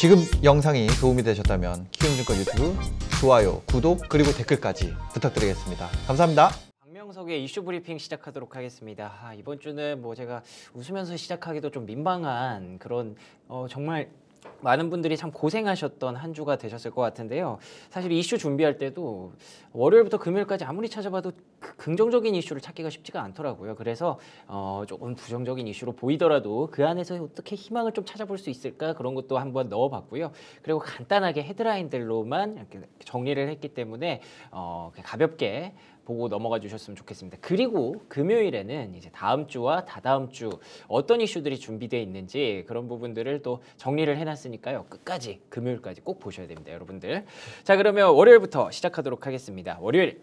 지금 영상이 도움이 되셨다면 키움증권 유튜브 좋아요, 구독, 그리고 댓글까지 부탁드리겠습니다. 감사합니다. 박명석의 이슈 브리핑 시작하도록 하겠습니다. 아, 이번 주는 뭐 제가 웃으면서 시작하기도 좀 민망한 그런 어, 정말 많은 분들이 참 고생하셨던 한 주가 되셨을 것 같은데요. 사실 이슈 준비할 때도 월요일부터 금요일까지 아무리 찾아봐도 그 긍정적인 이슈를 찾기가 쉽지가 않더라고요. 그래서 어, 조금 부정적인 이슈로 보이더라도 그 안에서 어떻게 희망을 좀 찾아볼 수 있을까 그런 것도 한번 넣어봤고요. 그리고 간단하게 헤드라인들로만 이렇게 정리를 했기 때문에 어, 가볍게 보고 넘어가 주셨으면 좋겠습니다. 그리고 금요일에는 이제 다음 주와 다다음 주 어떤 이슈들이 준비되어 있는지 그런 부분들을 또 정리를 해놨으니까요. 끝까지 금요일까지 꼭 보셔야 됩니다. 여러분들. 자 그러면 월요일부터 시작하도록 하겠습니다. 월요일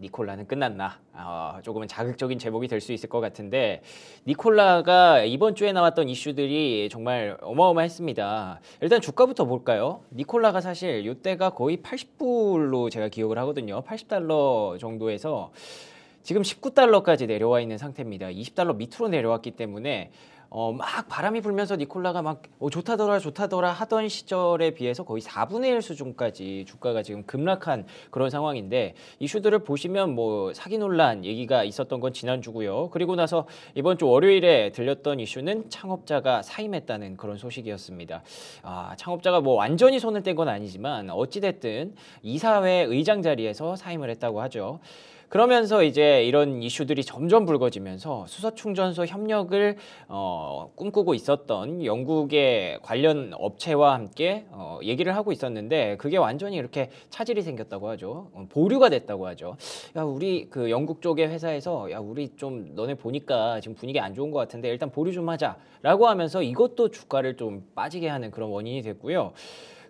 니콜라는 끝났나 어, 조금은 자극적인 제목이 될 수 있을 것 같은데 니콜라가 이번 주에 나왔던 이슈들이 정말 어마어마했습니다. 일단 주가부터 볼까요? 니콜라가 사실 이때가 거의 80불로 제가 기억을 하거든요. 80달러 정도에서 지금 19달러까지 내려와 있는 상태입니다. 20달러 밑으로 내려왔기 때문에 어, 막 바람이 불면서 니콜라가 막 어, 좋다더라 좋다더라 하던 시절에 비해서 거의 4분의 1 수준까지 주가가 지금 급락한 그런 상황인데 이슈들을 보시면 뭐 사기 논란 얘기가 있었던 건 지난주고요. 그리고 나서 이번 주 월요일에 들렸던 이슈는 창업자가 사임했다는 그런 소식이었습니다. 아, 창업자가 뭐 완전히 손을 뗀 건 아니지만 어찌됐든 이사회 의장 자리에서 사임을 했다고 하죠. 그러면서 이제 이런 이슈들이 점점 불거지면서 수소충전소 협력을 어, 꿈꾸고 있었던 영국의 관련 업체와 함께 어, 얘기를 하고 있었는데 그게 완전히 이렇게 차질이 생겼다고 하죠. 어, 보류가 됐다고 하죠. 야 우리 그 영국 쪽의 회사에서 야 우리 좀 너네 보니까 지금 분위기 안 좋은 것 같은데 일단 보류 좀 하자라고 하면서 이것도 주가를 좀 빠지게 하는 그런 원인이 됐고요.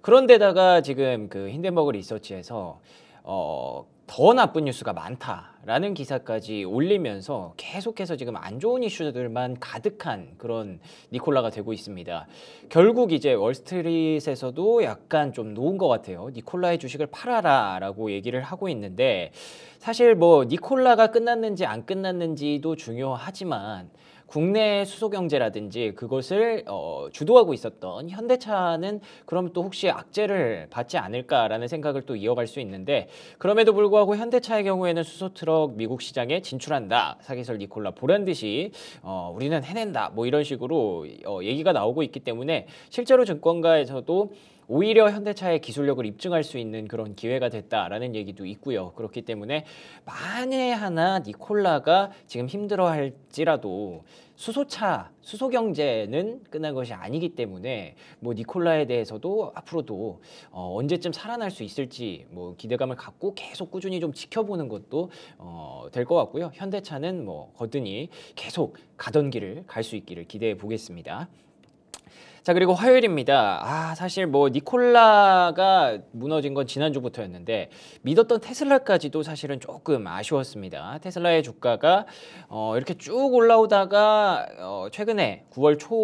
그런데다가 지금 그 힌덴버그 리서치에서 어더 나쁜 뉴스가 많다라는 기사까지 올리면서 계속해서 지금 안 좋은 이슈들만 가득한 그런 니콜라가 되고 있습니다. 결국 이제 월스트리트에서도 약간 좀 놓은 것 같아요. 니콜라의 주식을 팔아라라고 얘기를 하고 있는데 사실 뭐 니콜라가 끝났는지 안 끝났는지도 중요하지만 국내 수소 경제라든지 그것을 어, 주도하고 있었던 현대차는 그럼 또 혹시 악재를 받지 않을까라는 생각을 또 이어갈 수 있는데 그럼에도 불구하고 현대차의 경우에는 수소 트럭 미국 시장에 진출한다 사기설 니콜라 보란 듯이 어, 우리는 해낸다 뭐 이런 식으로 어, 얘기가 나오고 있기 때문에 실제로 증권가에서도 오히려 현대차의 기술력을 입증할 수 있는 그런 기회가 됐다라는 얘기도 있고요. 그렇기 때문에 만에 하나 니콜라가 지금 힘들어할지라도 수소차, 수소경제는 끝난 것이 아니기 때문에 뭐 니콜라에 대해서도 앞으로도 어, 언제쯤 살아날 수 있을지 뭐 기대감을 갖고 계속 꾸준히 좀 지켜보는 것도 어, 될것 같고요. 현대차는 뭐 거뜬히 계속 가던 길을 갈 수 있기를 기대해 보겠습니다. 자 그리고 화요일입니다. 아 사실 뭐 니콜라가 무너진 건 지난주부터였는데 믿었던 테슬라까지도 사실은 조금 아쉬웠습니다. 테슬라의 주가가 어, 이렇게 쭉 올라오다가 어, 최근에 9월 초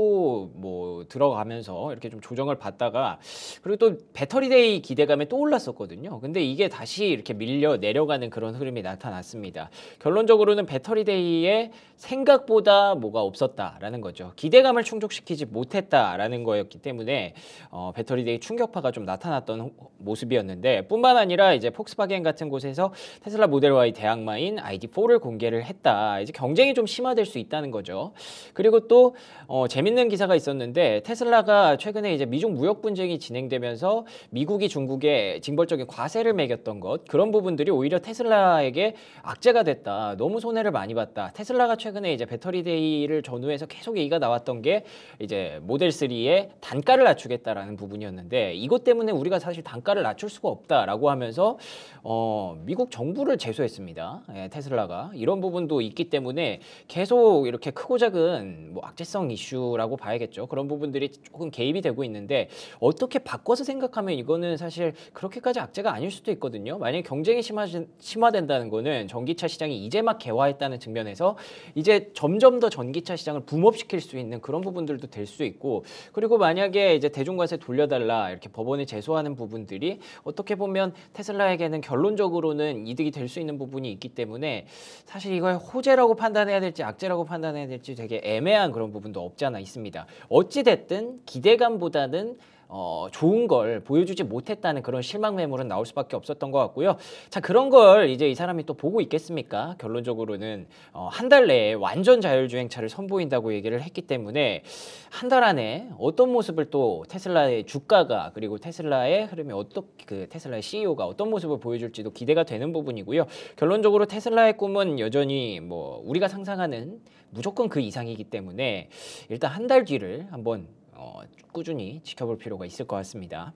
뭐 들어가면서 이렇게 좀 조정을 받다가 그리고 또 배터리데이 기대감에 또 올랐었거든요. 근데 이게 다시 이렇게 밀려 내려가는 그런 흐름이 나타났습니다. 결론적으로는 배터리데이에 생각보다 뭐가 없었다라는 거죠. 기대감을 충족시키지 못했다. 라는 말하는 거였기 때문에 어, 배터리대의 충격파가 좀 나타났던 호, 모습이었는데 뿐만 아니라 이제 폭스바겐 같은 곳에서 테슬라 모델 Y 대항마인 ID4를 공개를 했다. 이제 경쟁이 좀 심화될 수 있다는 거죠. 그리고 또 어, 재밌는 기사가 있었는데 테슬라가 최근에 이제 미중 무역 분쟁이 진행되면서 미국이 중국에 징벌적인 과세를 매겼던 것 그런 부분들이 오히려 테슬라에게 악재가 됐다. 너무 손해를 많이 봤다. 테슬라가 최근에 이제 배터리 데이를 전후해서 계속 얘기가 나왔던 게 이제 모델 3 인더리의 단가를 낮추겠다라는 부분이었는데 이것 때문에 우리가 사실 단가를 낮출 수가 없다라고 하면서 어, 미국 정부를 제소했습니다. 예, 테슬라가 이런 부분도 있기 때문에 계속 이렇게 크고 작은 뭐 악재성 이슈라고 봐야겠죠. 그런 부분들이 조금 개입이 되고 있는데 어떻게 바꿔서 생각하면 이거는 사실 그렇게까지 악재가 아닐 수도 있거든요. 만약에 경쟁이 심화, 심화된다는 거는 전기차 시장이 이제 막 개화했다는 측면에서 이제 점점 더 전기차 시장을 붐업시킬 수 있는 그런 부분들도 될 수 있고 그리고 만약에 이제 대중과세 돌려달라 이렇게 법원에 제소하는 부분들이 어떻게 보면 테슬라에게는 결론적으로는 이득이 될 수 있는 부분이 있기 때문에 사실 이걸 호재라고 판단해야 될지 악재라고 판단해야 될지 되게 애매한 그런 부분도 없지 않아 있습니다. 어찌됐든 기대감보다는 어, 좋은 걸 보여주지 못했다는 그런 실망 매물은 나올 수밖에 없었던 것 같고요. 자 그런 걸 이제 이 사람이 또 보고 있겠습니까? 결론적으로는 어, 한 달 내에 완전 자율주행차를 선보인다고 얘기를 했기 때문에 한 달 안에 어떤 모습을 또 테슬라의 주가가 그리고 테슬라의 흐름이 어떻게 그 테슬라의 CEO가 어떤 모습을 보여줄지도 기대가 되는 부분이고요. 결론적으로 테슬라의 꿈은 여전히 뭐 우리가 상상하는 무조건 그 이상이기 때문에 일단 한 달 뒤를 한번 어, 꾸준히 지켜볼 필요가 있을 것 같습니다.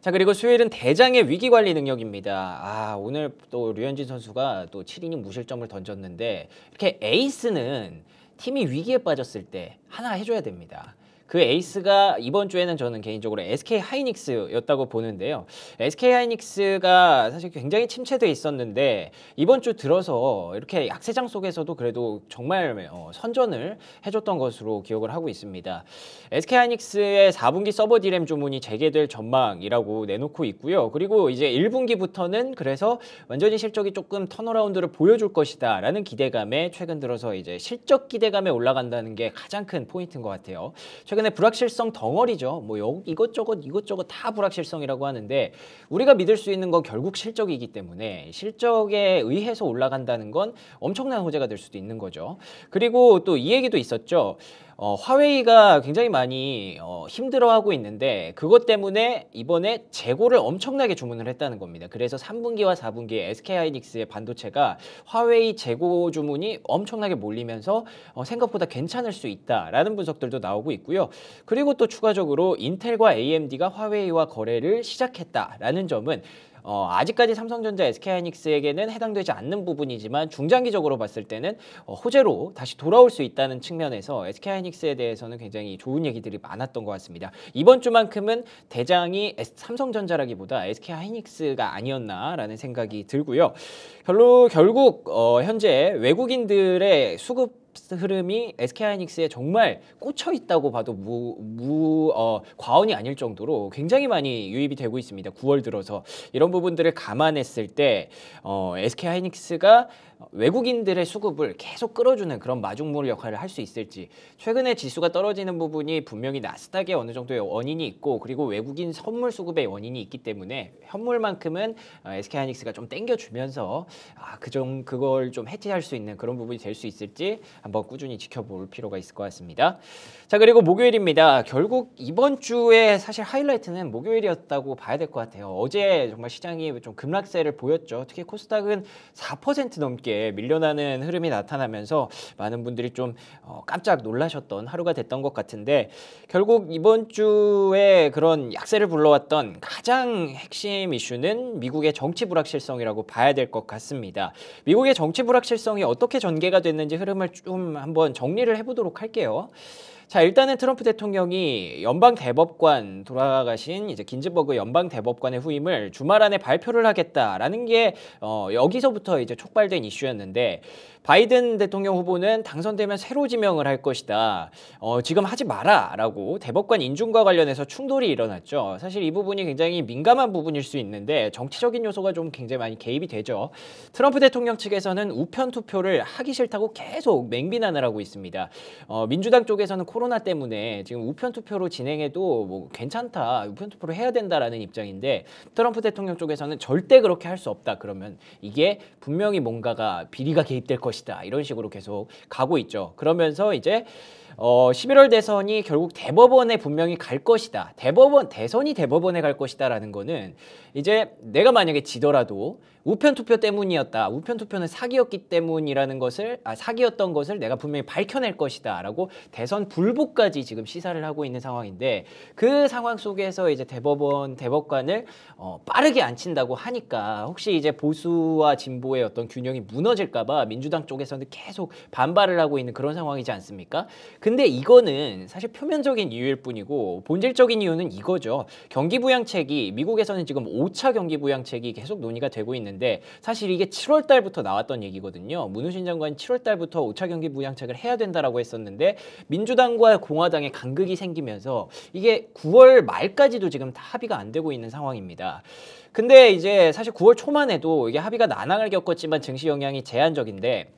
자 그리고 수요일은 대장의 위기 관리 능력입니다. 아 오늘 또 류현진 선수가 또 7이닝 무실점을 던졌는데 이렇게 에이스는 팀이 위기에 빠졌을 때 하나 해줘야 됩니다. 그 에이스가 이번 주에는 저는 개인적으로 SK 하이닉스였다고 보는데요. SK 하이닉스가 사실 굉장히 침체돼 있었는데 이번 주 들어서 이렇게 약세장 속에서도 그래도 정말 어, 선전을 해줬던 것으로 기억을 하고 있습니다. SK 하이닉스의 4분기 서버 디램 주문이 재개될 전망이라고 내놓고 있고요. 그리고 이제 1분기부터는 그래서 완전히 실적이 조금 턴어라운드를 보여줄 것이다 라는 기대감에 최근 들어서 이제 실적 기대감에 올라간다는 게 가장 큰 포인트인 것 같아요. 최근에 불확실성 덩어리죠. 뭐 여, 이것저것 이것저것 다 불확실성이라고 하는데 우리가 믿을 수 있는 건 결국 실적이기 때문에 실적에 의해서 올라간다는 건 엄청난 호재가 될 수도 있는 거죠. 그리고 또 이 얘기도 있었죠. 어, 화웨이가 굉장히 많이 어, 힘들어하고 있는데 그것 때문에 이번에 재고를 엄청나게 주문을 했다는 겁니다. 그래서 3분기와 4분기에 SK하이닉스의 반도체가 화웨이 재고 주문이 엄청나게 몰리면서 어, 생각보다 괜찮을 수 있다라는 분석들도 나오고 있고요. 그리고 또 추가적으로 인텔과 AMD가 화웨이와 거래를 시작했다라는 점은 어, 아직까지 삼성전자 SK하이닉스에게는 해당되지 않는 부분이지만 중장기적으로 봤을 때는 어, 호재로 다시 돌아올 수 있다는 측면에서 SK하이닉스에 대해서는 굉장히 좋은 얘기들이 많았던 것 같습니다. 이번 주만큼은 대장이 삼성전자라기보다 SK하이닉스가 아니었나라는 생각이 들고요. 별로 결국 어, 현재 외국인들의 수급 흐름이 SK 하이닉스에 정말 꽂혀 있다고 봐도 무, 무 어, 과언이 아닐 정도로 굉장히 많이 유입이 되고 있습니다. 9월 들어서 이런 부분들을 감안했을 때 어, SK 하이닉스가 외국인들의 수급을 계속 끌어주는 그런 마중물 역할을 할 수 있을지 최근에 지수가 떨어지는 부분이 분명히 나스닥에 어느 정도의 원인이 있고 그리고 외국인 선물 수급의 원인이 있기 때문에 현물만큼은 어, SK 하이닉스가 좀 땡겨주면서 아, 그좀 그걸 좀해체할수 있는 그런 부분이 될 수 있을지 한번 꾸준히 지켜볼 필요가 있을 것 같습니다. 자 그리고 목요일입니다. 결국 이번 주에 사실 하이라이트는 목요일이었다고 봐야 될 것 같아요. 어제 정말 시장이 좀 급락세를 보였죠. 특히 코스닥은 4% 넘게 쉽게 밀려나는 흐름이 나타나면서 많은 분들이 좀 어, 깜짝 놀라셨던 하루가 됐던 것 같은데 결국 이번 주에 그런 약세를 불러왔던 가장 핵심 이슈는 미국의 정치 불확실성이라고 봐야 될 것 같습니다. 미국의 정치 불확실성이 어떻게 전개가 됐는지 흐름을 좀 한번 정리를 해보도록 할게요. 자, 일단은 트럼프 대통령이 연방 대법관 돌아가신 이제 긴즈버그 연방 대법관의 후임을 주말 안에 발표를 하겠다라는 게 어, 여기서부터 이제 촉발된 이슈였는데 바이든 대통령 후보는 당선되면 새로 지명을 할 것이다. 어, 지금 하지 마라라고 대법관 인준과 관련해서 충돌이 일어났죠. 사실 이 부분이 굉장히 민감한 부분일 수 있는데 정치적인 요소가 좀 굉장히 많이 개입이 되죠. 트럼프 대통령 측에서는 우편 투표를 하기 싫다고 계속 맹비난을 하고 있습니다. 어, 민주당 쪽에서는 코로나 때문에 지금 우편 투표로 진행해도 뭐 괜찮다 우편 투표로 해야 된다라는 입장인데 트럼프 대통령 쪽에서는 절대 그렇게 할 수 없다 그러면 이게 분명히 뭔가가 비리가 개입될 것이다 이런 식으로 계속 가고 있죠 그러면서 이제 어, 11월 대선이 결국 대법원에 분명히 갈 것이다. 대법원, 대선이 대법원에 갈 것이다라는 거는 이제 내가 만약에 지더라도 우편 투표 때문이었다. 우편 투표는 사기였기 때문이라는 것을 아, 사기였던 것을 내가 분명히 밝혀낼 것이다라고 대선 불복까지 지금 시사를 하고 있는 상황인데 그 상황 속에서 이제 대법원 대법관을 어, 빠르게 앉힌다고 하니까 혹시 이제 보수와 진보의 어떤 균형이 무너질까봐 민주당 쪽에서는 계속 반발을 하고 있는 그런 상황이지 않습니까? 근데 이거는 사실 표면적인 이유일 뿐이고 본질적인 이유는 이거죠. 경기부양책이 미국에서는 지금 5차 경기부양책이 계속 논의가 되고 있는. 있데 사실 이게 7월 달부터 나왔던 얘기거든요. 문우신 장관이 7월 달부터 5차 경기 부양책을 해야 된다라고 했었는데 민주당과 공화당의 간극이 생기면서 이게 9월 말까지도 지금 다 합의가 안 되고 있는 상황입니다. 근데 이제 사실 9월 초만 해도 이게 합의가 난항을 겪었지만 증시 영향이 제한적인데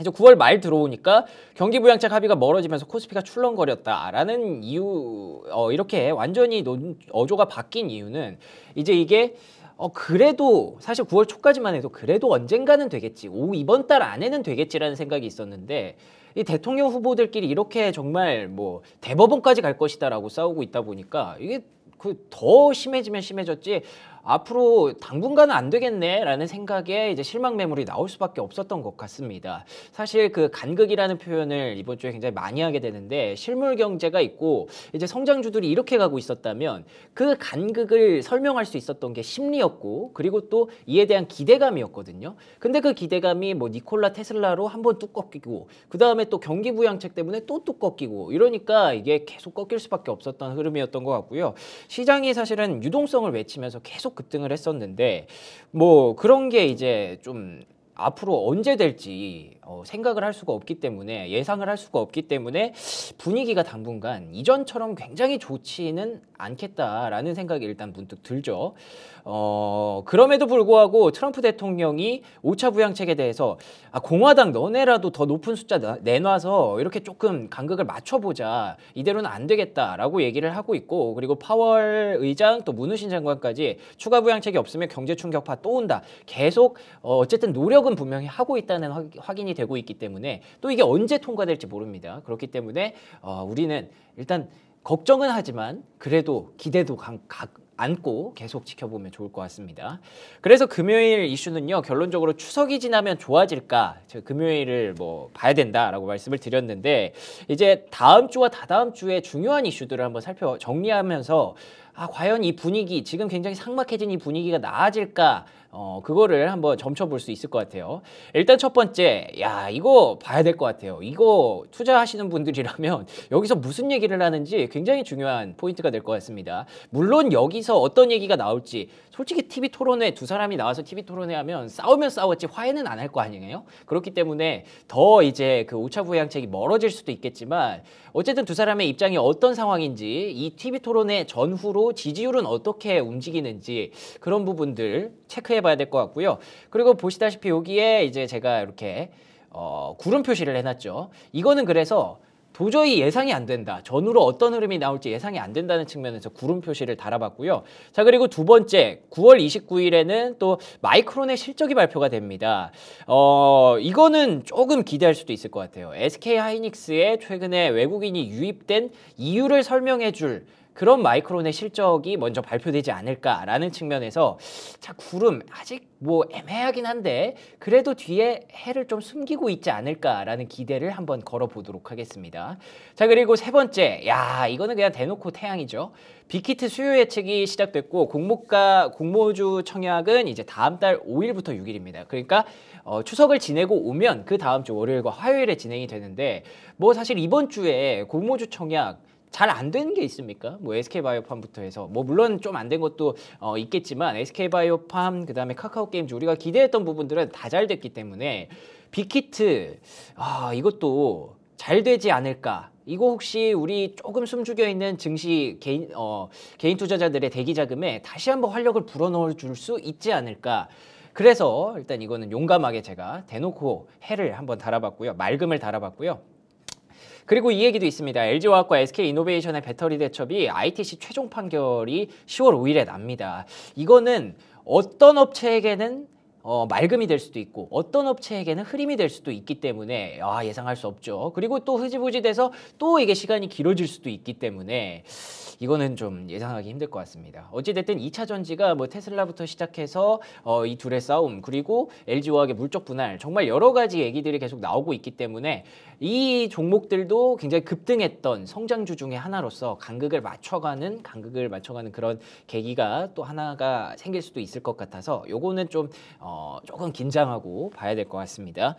이제 9월 말 들어오니까 경기 부양책 합의가 멀어지면서 코스피가 출렁거렸다라는 이유 어 이렇게 완전히 논, 어조가 바뀐 이유는 이제 이게 어 그래도 사실 9월 초까지만 해도 그래도 언젠가는 되겠지. 오 이번 달 안에는 되겠지라는 생각이 있었는데 이 대통령 후보들끼리 이렇게 정말 뭐 대법원까지 갈 것이다라고 싸우고 있다 보니까 이게 그 더 심해지면 심해졌지. 앞으로 당분간은 안 되겠네라는 생각에 이제 실망 매물이 나올 수밖에 없었던 것 같습니다. 사실 그 간극이라는 표현을 이번 주에 굉장히 많이 하게 되는데 실물 경제가 있고 이제 성장주들이 이렇게 가고 있었다면 그 간극을 설명할 수 있었던 게 심리였고 그리고 또 이에 대한 기대감이었거든요. 근데 그 기대감이 뭐 니콜라 테슬라로 한 번 뚝 꺾이고 그 다음에 또 경기 부양책 때문에 또 뚝 꺾이고 이러니까 이게 계속 꺾일 수밖에 없었던 흐름이었던 것 같고요. 시장이 사실은 유동성을 외치면서 계속 급등을 했었는데 뭐 그런 게 이제 좀 앞으로 언제 될지 어, 생각을 할 수가 없기 때문에 예상을 할 수가 없기 때문에 분위기가 당분간 이전처럼 굉장히 좋지는 않겠다라는 생각이 일단 문득 들죠. 어, 그럼에도 불구하고 트럼프 대통령이 5차 부양책에 대해서 아, 공화당 너네라도 더 높은 숫자 나, 내놔서 이렇게 조금 간극을 맞춰보자 이대로는 안 되겠다라고 얘기를 하고 있고 그리고 파월 의장 또 문우신 장관까지 추가 부양책이 없으면 경제 충격파 또 온다 계속 어, 어쨌든 노력은 분명히 하고 있다는 확인이 되고 있기 때문에 또 이게 언제 통과될지 모릅니다. 그렇기 때문에 어, 우리는 일단 걱정은 하지만 그래도 기대도 강, 강, 안고 계속 지켜보면 좋을 것 같습니다. 그래서 금요일 이슈는요, 결론적으로 추석이 지나면 좋아질까? 제가 금요일을 뭐 봐야 된다라고 말씀을 드렸는데, 이제 다음 주와 다다음 주에 중요한 이슈들을 한번 살펴 정리하면서, 아, 과연 이 분위기, 지금 굉장히 삭막해진 이 분위기가 나아질까? 어, 그거를 한번 점쳐볼 수 있을 것 같아요. 일단 첫 번째, 야, 이거 봐야 될 것 같아요. 이거 투자하시는 분들이라면 여기서 무슨 얘기를 하는지 굉장히 중요한 포인트가 될 것 같습니다. 물론 여기서 어떤 얘기가 나올지, 솔직히 TV 토론회 두 사람이 나와서 TV 토론회 하면 싸우면 싸웠지 화해는 안 할 거 아니에요? 그렇기 때문에 더 이제 그 오차부양책이 멀어질 수도 있겠지만 어쨌든 두 사람의 입장이 어떤 상황인지 이 TV 토론회 전후로 지지율은 어떻게 움직이는지 그런 부분들 체크해 봐야 될 것 같고요. 그리고 보시다시피 여기에 이제 제가 이렇게 어, 구름 표시를 해놨죠. 이거는 그래서 도저히 예상이 안 된다. 전후로 어떤 흐름이 나올지 예상이 안 된다는 측면에서 구름 표시를 달아봤고요. 자 그리고 두 번째 9월 29일에는 또 마이크론의 실적이 발표가 됩니다. 어 이거는 조금 기대할 수도 있을 것 같아요. SK 하이닉스에 최근에 외국인이 유입된 이유를 설명해줄 그런 마이크론의 실적이 먼저 발표되지 않을까라는 측면에서 자 구름 아직 뭐 애매하긴 한데 그래도 뒤에 해를 좀 숨기고 있지 않을까라는 기대를 한번 걸어보도록 하겠습니다. 자 그리고 세 번째 야 이거는 그냥 대놓고 태양이죠. 빅히트 수요 예측이 시작됐고 공모가 공모주 청약은 이제 다음 달 5일부터 6일입니다. 그러니까 어, 추석을 지내고 오면 그 다음 주 월요일과 화요일에 진행이 되는데 뭐 사실 이번 주에 공모주 청약 잘안 되는 게 있습니까? 뭐 SK바이오팜부터 해서 뭐 물론 좀 안 된 것도 어, 있겠지만 SK바이오팜 그다음에 카카오게임즈 우리가 기대했던 부분들은 다 잘 됐기 때문에 빅히트 아 이것도 잘 되지 않을까 이거 혹시 우리 조금 숨죽여 있는 증시 개인 어 개인 투자자들의 대기 자금에 다시 한번 활력을 불어넣어 줄 수 있지 않을까 그래서 일단 이거는 용감하게 제가 대놓고 해를 한번 달아봤고요. 말금을 달아봤고요. 그리고 이 얘기도 있습니다. LG화학과 SK이노베이션의 배터리 대첩이 ITC 최종 판결이 10월 5일에 납니다. 이거는 어떤 업체에게는 어, 맑음이 될 수도 있고 어떤 업체에게는 흐림이 될 수도 있기 때문에 아, 예상할 수 없죠. 그리고 또 흐지부지 돼서 또 이게 시간이 길어질 수도 있기 때문에 이거는 좀 예상하기 힘들 것 같습니다. 어찌됐든 2차 전지가 뭐 테슬라부터 시작해서 어, 이 둘의 싸움 그리고 LG화학의 물적 분할 정말 여러 가지 얘기들이 계속 나오고 있기 때문에 이 종목들도 굉장히 급등했던 성장주 중에 하나로서 간극을 맞춰가는 간극을 맞춰가는 그런 계기가 또 하나가 생길 수도 있을 것 같아서 요거는 좀 어, 어, 조금 긴장하고 봐야 될 것 같습니다.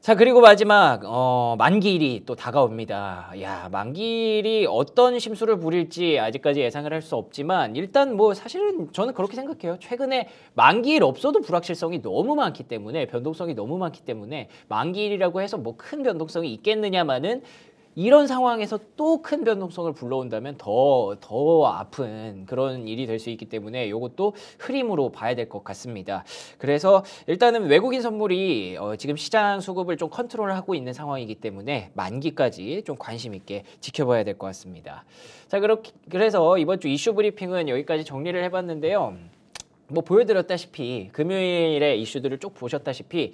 자 그리고 마지막 어, 만기일이 또 다가옵니다. 야 만기일이 어떤 심수를 부릴지 아직까지 예상을 할 수 없지만 일단 뭐 사실은 저는 그렇게 생각해요. 최근에 만기일 없어도 불확실성이 너무 많기 때문에 변동성이 너무 많기 때문에 만기일이라고 해서 뭐 큰 변동성이 있겠느냐마는 이런 상황에서 또 큰 변동성을 불러온다면 더, 더 아픈 그런 일이 될 수 있기 때문에 이것도 흐림으로 봐야 될 것 같습니다. 그래서 일단은 외국인 선물이 어, 지금 시장 수급을 좀 컨트롤하고 있는 상황이기 때문에 만기까지 좀 관심 있게 지켜봐야 될 것 같습니다. 자, 그렇게, 그래서 이번 주 이슈 브리핑은 여기까지 정리를 해봤는데요. 뭐 보여드렸다시피 금요일에 이슈들을 쭉 보셨다시피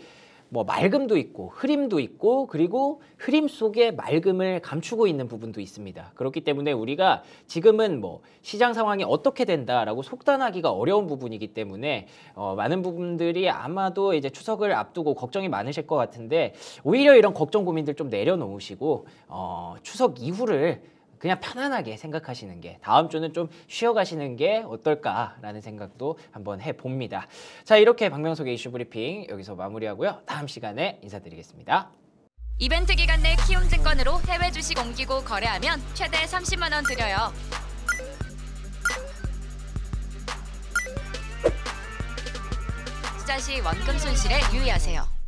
뭐 맑음도 있고 흐림도 있고 그리고 흐림 속에 맑음을 감추고 있는 부분도 있습니다. 그렇기 때문에 우리가 지금은 뭐 시장 상황이 어떻게 된다라고 속단하기가 어려운 부분이기 때문에 어, 많은 부분들이 아마도 이제 추석을 앞두고 걱정이 많으실 것 같은데 오히려 이런 걱정 고민들 좀 내려놓으시고 어, 추석 이후를 그냥 편안하게 생각하시는 게 다음 주는 좀 쉬어가시는 게 어떨까라는 생각도 한번 해봅니다. 자 이렇게 박명석의 이슈 브리핑 여기서 마무리하고요. 다음 시간에 인사드리겠습니다. 이벤트 기간 내 키움증권으로 해외 주식 옮기고 거래하면 최대 30만 원 드려요. 투자 시 원금 손실에 유의하세요.